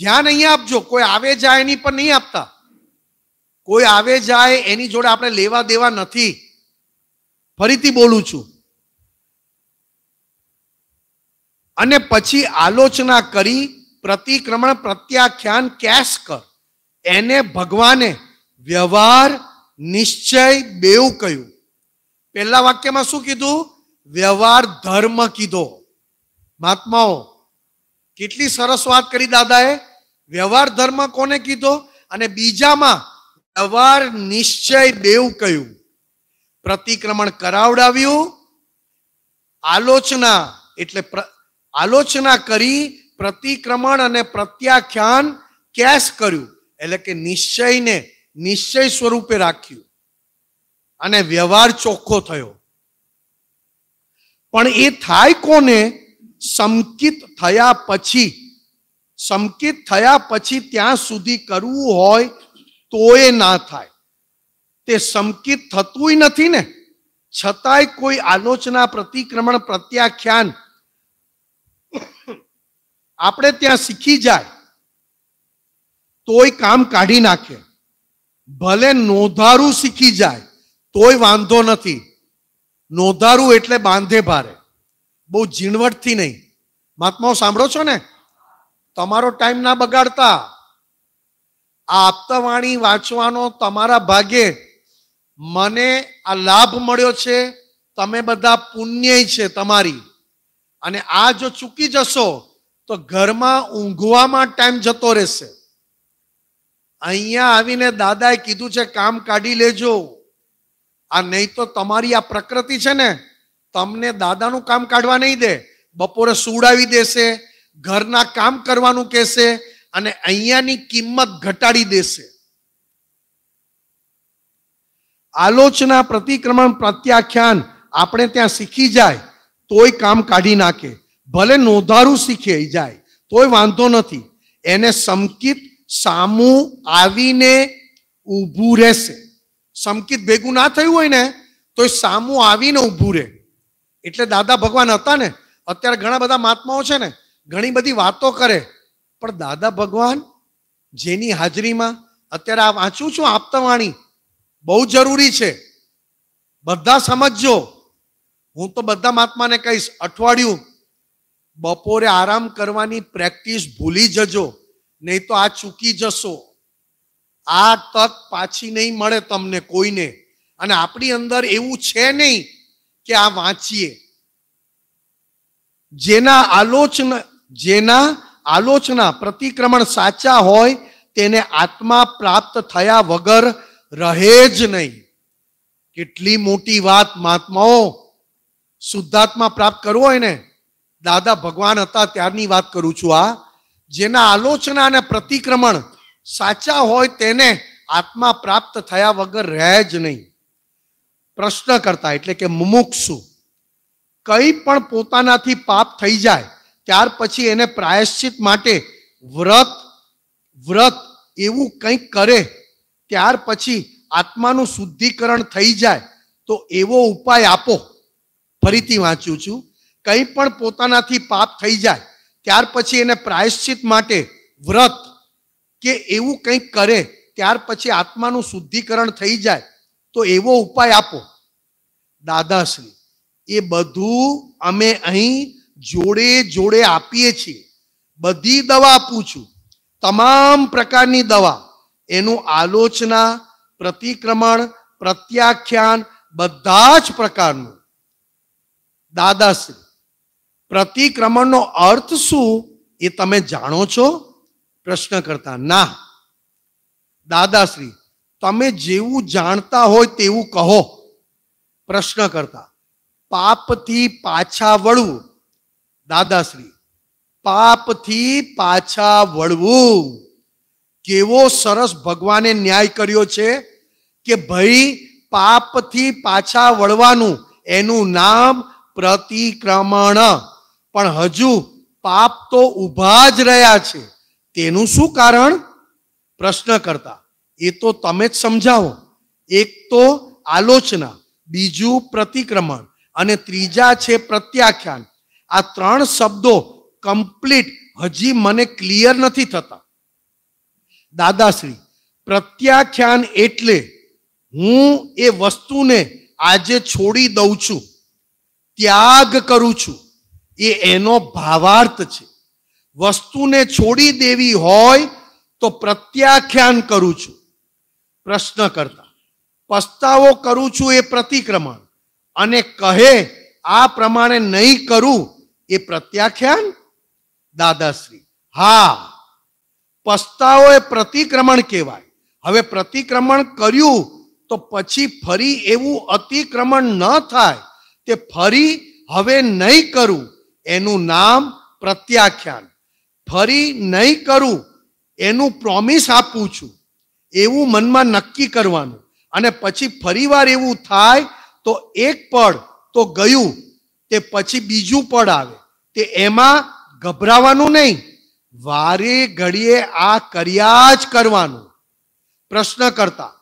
ધ્યાન અહીંયા આપજો કોઈ આવે જાય એની પર નહીં આપતા કોઈ આવે જાય એની જોડે આપણે લેવા દેવા નથી ફરીથી બોલું છું અને પછી આલોચના કરી પ્રતિક્રમણ પ્રત્યાખ્યાન કેશ કર એને ભગવાને વ્યવહાર નિશ્ચય બેવ કહ્યું પહેલા વાક્યમાં શું કીધું વ્યવહાર ધર્મ કીધો મહાત્માઓ કેટલી સરસ વાત કરી દાદાએ વ્યવહાર ધર્મ કોને કીધો અને બીજામાં વ્યવહાર નિશ્ચય દેવ કહ્યું પ્રતિક્રમણ કરાવડાવ્યું આલોચના એટલે આલોચના કરી પ્રતિક્રમણ અને પ્રત્યાખ્યાન કેશ કર્યું એટલે કે નિશ્ચયને નિશ્ચય સ્વરૂપે રાખ્યું અને વ્યવહાર ચોખ્ખો થયો પણ એ થાય કોને સમકિત થયા પછી સમકિત થયા પછી ત્યાં સુધી કરવું હોય તો એ ના થાય તે સમકિત થતું નથી ને છતાંય કોઈ આલોચના પ્રતિક્રમણ પ્રત્યાખ્યાન આપણે ત્યાં શીખી જાય તોય કામ કાઢી નાખે ભલે નોંધારું શીખી જાય તોય વાંધો નથી નોંધારું એટલે બાંધે ભારે બહુ ઝીણવટથી નહીં મહાત્માઓ સાંભળો છો ને તમારો ટાઈમ ના બગાડતા આ આપતાવાણી વાંચવાનો તમારા ભાગે મને આ લાભ મળ્યો છે તમે બધા પુણ્ય છે તમારી અને આ જો ચૂકી જશો તો ઘરમાં ઊંઘવામાં ટાઈમ જતો રહેશે અહીંયા આવીને દાદાએ કીધું છે કામ કાઢી લેજો આ નહીં તો તમારી આ પ્રકૃતિ છે ને તમને દાદાનું કામ કાઢવા નહીં દે બપોરે સુવડાવી દેશે ઘરના કામ કરવાનું કહેશે અને અહીંયાની કિંમત ઘટાડી દેશે આલોચના પ્રતિક્રમણ પ્રત્યાખ્યાન આપણે ત્યાં શીખી જાય તોય કામ કાઢી નાખે ભલે નોંધારું શીખે જાય તોય વાંધો નથી એને સમકિત સામું આવીને ઊભું રહેશે સમકિત ભેગું ના થયું હોય ને તો એ સામું આવીને ઊભું રહે એટલે દાદા ભગવાન હતા ને અત્યારે ઘણા બધા મહાત્માઓ છે ને ઘણી બધી વાતો કરે પણ દાદા ભગવાન જેની હાજરીમાં અત્યારે આ વાંચું છું આપતાવાણી બહુ જરૂરી છે બધા સમજજો હું તો બધા મહાત્માને કહીશ અઠવાડિયું બપોરે આરામ કરવાની પ્રેક્ટિસ ભૂલી જજો નહીં તો આ ચૂકી જશો આ તક પાછી નહીં મળે તમને કોઈને અને આપણી અંદર એવું છે નહીં કે આ વાંચીએ જેના આલોચના જેના આલોચના પ્રતિક્રમણ સાચા હોય તેને આત્મા પ્રાપ્ત થયા વગર રહે જ નહીં કેટલી મોટી વાત મહાત્માઓ શુદ્ધાત્મા પ્રાપ્ત કરવો હોય ને દાદા ભગવાન હતા ત્યારની વાત કરું છું આ જેના આલોચના અને પ્રતિક્રમણ સાચા હોય તેને આત્મા પ્રાપ્ત થયા વગર રહે જ નહીં પ્રશ્ન કરતા એટલે કે મુમુક્ષુ કંઈ પણ પોતાનાથી પાપ થઈ જાય ત્યાર પછી એને પ્રાયશ્ચિત માટે વ્રત વ્રત એવું કંઈક કરે ત્યાર પછી આત્માનું શુદ્ધિકરણ થઈ જાય તો એવો ઉપાય આપો ફરીથી વાંચું છું કંઈ પણ પોતાનાથી પાપ થઈ જાય ત્યાર પછી એને પ્રાયશ્ચિત માટે વ્રત કે એવું કંઈક કરે ત્યાર પછી આત્માનું શુદ્ધિકરણ થઈ જાય તો એવો ઉપાય આપો દાદાશ્રી એ બધું અમે અહીં જોડે જોડે આપીએ છીએ બધી દવા આપું છું તમામ પ્રકારની દવા એનું આલોચના પ્રતિક્રમણ પ્રત્યાખ્યાન બધા જ પ્રકારનું દાદાશ્રી પ્રતિક્રમણનો અર્થ શું એ તમે જાણો છો પ્રશ્ન કરતા ના દાદાશ્રી તમે જેવું જાણતા હોય તેવું કહો પ્રશ્ન કરતા પાપથી પાછા વળવું દાદાશ્રી પાપથી પાછા વળવું કેવો સરસ ભગવાને ન્યાય કર્યો છે કે ભાઈ પાપથી પાછા વળવાનું એનું નામ પ્રતિક્રમણ પણ હજુ પાપ તો ઊભા જ રહ્યા છે તેનું શું કારણ પ્રશ્ન કરતા એ તો તમે જ સમજાવો એક તો આલોચના બીજું પ્રતિક્રમણ અને ત્રીજા છે પ્રત્યાખ્યાન આ ત્રણ શબ્દો કમ્પ્લીટ હજી મને ક્લિયર નથી થતા દાદાશ્રી પ્રત્યાખ્યાન એટલે હું એ વસ્તુને આજે છોડી દઉં છું ત્યાગ કરું છું એ એનો ભાવાર્થ છે વસ્તુને છોડી દેવી હોય તો પ્રત્યાખ્યાન કરું છું પ્રશ્ન કરતા પસ્તાવો કરું છું એ પ્રતિક્રમણ અને કહે આ પ્રમાણે નહીં કરું એ પ્રત્યાખ્યાન દાદાશ્રી હા પસ્તાવો એ પ્રતિક્રમણ કહેવાય હવે પ્રતિક્રમણ કર્યું તો પછી ફરી એવું અતિક્રમણ ન થાય તે ફરી હવે નહીં કરું એનું નામ પ્રત્યાખ્યાન ફરી નહીં કરું એનું પ્રોમિસ આપું છું એવું મનમાં નક્કી કરવાનું અને પછી ફરીવાર એવું થાય તો એક પળ તો ગયું તે પછી બીજું પળ આવે તે એમાં ગભરાવાનું નહીં વારે ઘડીએ આ કર્યા જ કરવાનું પ્રશ્ન કરતા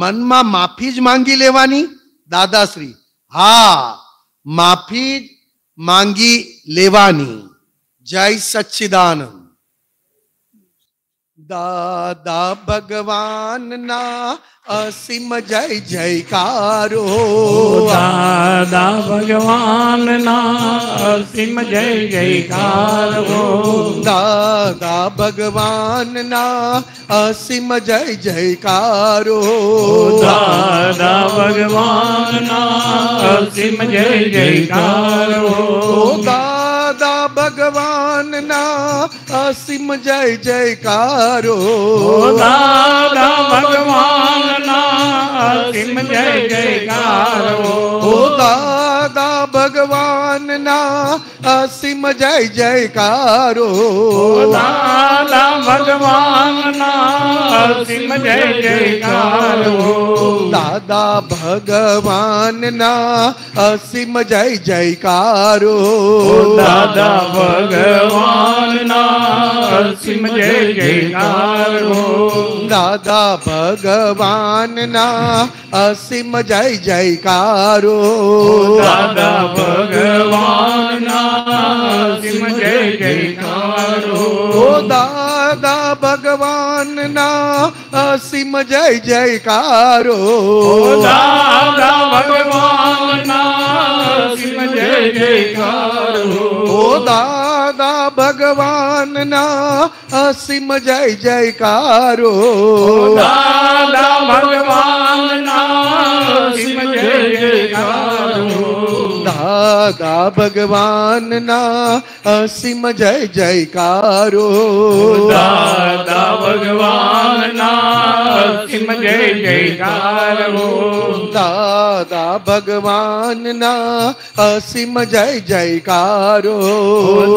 મનમાં માફી જ માંગી લેવાની દાદાશ્રી હા માફી જ માંગી લેવાની જય સચ્ચિદાનંદ દાદા ભગવાનના અસીમ જય જયકારો દાદા ભગવાનના અસીમ જય જયકારો દાદા ભગવાનના અસીમ જય જયકારો દાદા ભગવાનના અસીમ જય જયકારો ભગવાનના અસીમ જય જયકારો દાદા ભગવાનના અસીમ જય જયકારો દાદા ભગવાનના અસીમ જય જયકારો ભગવાનના અસીમ જય જયકારો દાદા ભગવાનના અસીમ જય જયકારો દાદા ભગવાનના અસીમ જય જયકારો દાદા ભગવાનના અસીમ જય જયકારો દાદા ભગવાનના સિંહ જય જયકારો દાદા ભગવાનના અસીમ જય જયકારો દાદા ભગવાનના અસીમ જય જયકારો ઓ દાદા ભગવાનના અસીમ જય જયકારો દાદા ભગવાનના અસીમ જય જયકારો દાદા ભગવાનના અસીમ જય જયકારો દાદા ભગવાનના અસીમ જય જયકારો દાદા ભગવાનના અસીમ જય જયકારો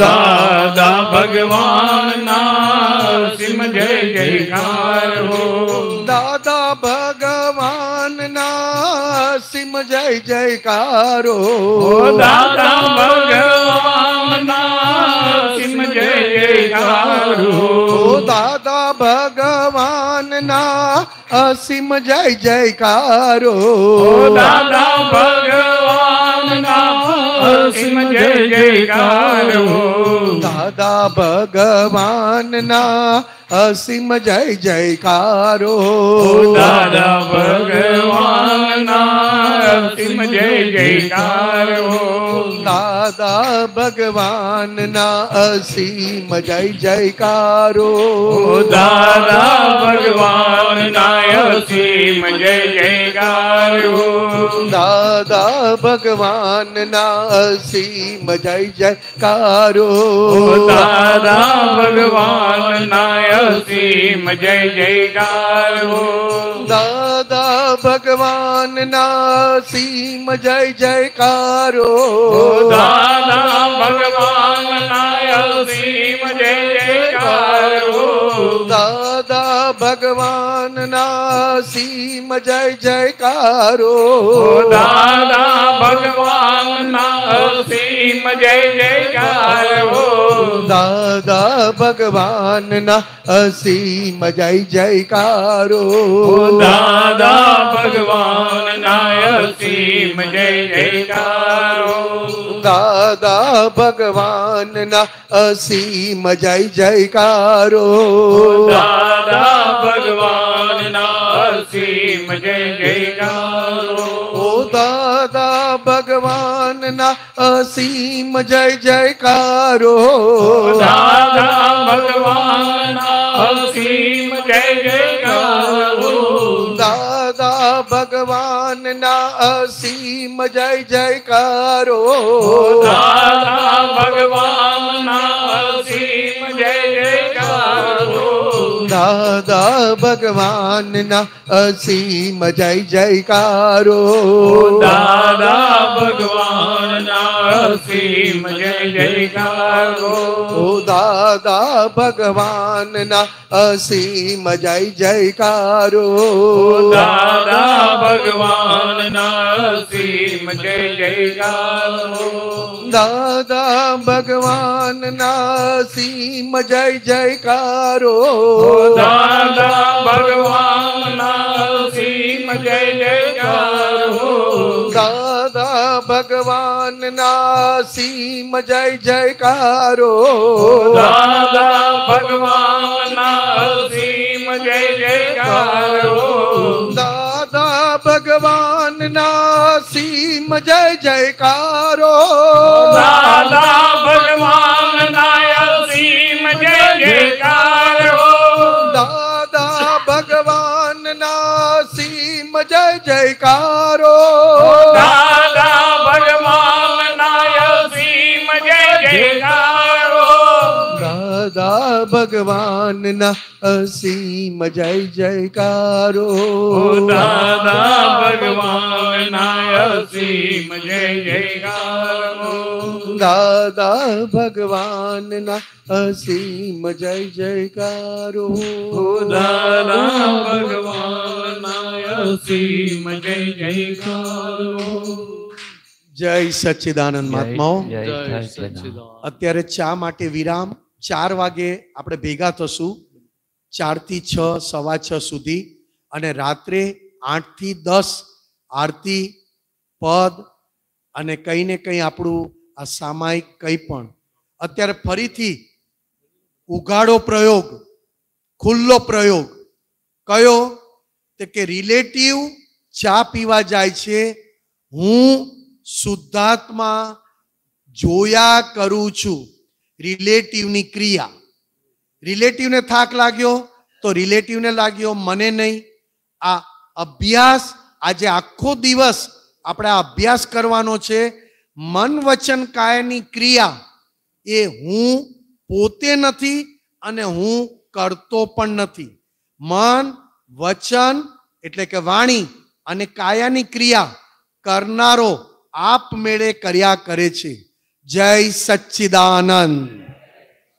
દાદા ભગવાનના અસીમ જય જયકારો દાદા નરસિંહ જય જયકારો દાદા ભગવાન જય જયકારો દાદા ભગવાન ના અસીમ જય જયકારો દાદા ભગવાન ના સિંહ જય જયકાર હો દાદા ભગવાનના અસીમ જય જયકારો દાદા ભગવાનના અસીમ જય જયકારો દાદા ભગવાનના અસીમ જય જયકારો દાદા ભગવાનના અસીમ જય જયકારો દાદા ભગવાનના અસીમ જય જયકારો તારા ભગવાન ના અસીમ જય જયકારો દાદા ભગવાન ના સીમ જય જયકારો દાદા ભગવાન ના અસીમ જય જય જયકારો દાદા ભગવાન ના સીમ જય જયકારો દાદા ભગવાન ના સીમ જય જયકારો દાદા ભગવાન ના અસીમ જય જયકારો દાદા ભગવાન ના અસીમ જય જયકારો દાદા ભગવાનના અસીમ જય જયકારો દાદા ભગવાનના અસીમ જય જયકારો ઓ દાદા ભગવાનના અસીમ જય જયકારો દાદા ભગવાનના અસીમ જય જય ભગવાનના અસીમ જય જયકારો દાદા ભગવાનના અસીમ જય જયકારો દાદા ભગવાનના અસીમ જય જયકારો દાદા ભગવાનના અસીમ ભીમ જય જયકારો ઓ દાદા ભગવાનના અસીમ જય જયકારો દાદા ભગવાનના અસીમ જય જયકારો દાદા ભગવાનના સીમ જય જયકારો દાદા ભગવાનના સીમ જય જય દાદા ભગવાન ના સીમ જય જયકારો દાદા ભગવાન ના સીમ જય જયકારો દાદા ભગવાન ના સીમ જય જયકારો દાદા ભગવાન ના સીમ જય જયકારો જય જયકારો દાદા ભગવાન નાય ભીમ જય જયકારો દાદા ભગવાન ના અસીમ જય જયકારો દાદા ભગવાન ના અસીમ જય જયકારો દાદા ભગવાનના અસીમ જય જયકારો દાદા ભગવાનના અસીમ જય જયકારો જય સચ્ચિદાનંદ મહાત્માઓ અત્યારે ચા માટે વિરામ ચાર વાગે આપણે ભેગા થશું ચાર થી છ સવા છ સુધી અને રાત્રે આઠ થી દસ આરતી પદ અને કંઈ ને કંઈ આપણું આ સામાયિક કંઈ પણ અત્યારે ફરીથી ઉઘાડો પ્રયોગ ખુલ્લો પ્રયોગ કયો તે કે રિલેટિવ ચા પીવા જાય છે હું શુદ્ધાત્મા જોયા કરું છું રિલેટિવની ક્રિયા રિલેટિવને થાક લાગ્યો તો રિલેટિવને લાગ્યો મને નહીં આ અભ્યાસ આજે આખો દિવસ આપણે આ અભ્યાસ કરવાનો છે મન વચન કાયની ક્રિયા એ હું પોતે નથી અને હું કરતો પણ નથી મન વચન એટલે કે વાણી અને કાયાની ક્રિયા કરનારો આપમેળે કર્યા કરે છે જય સચ્ચિદાનંદ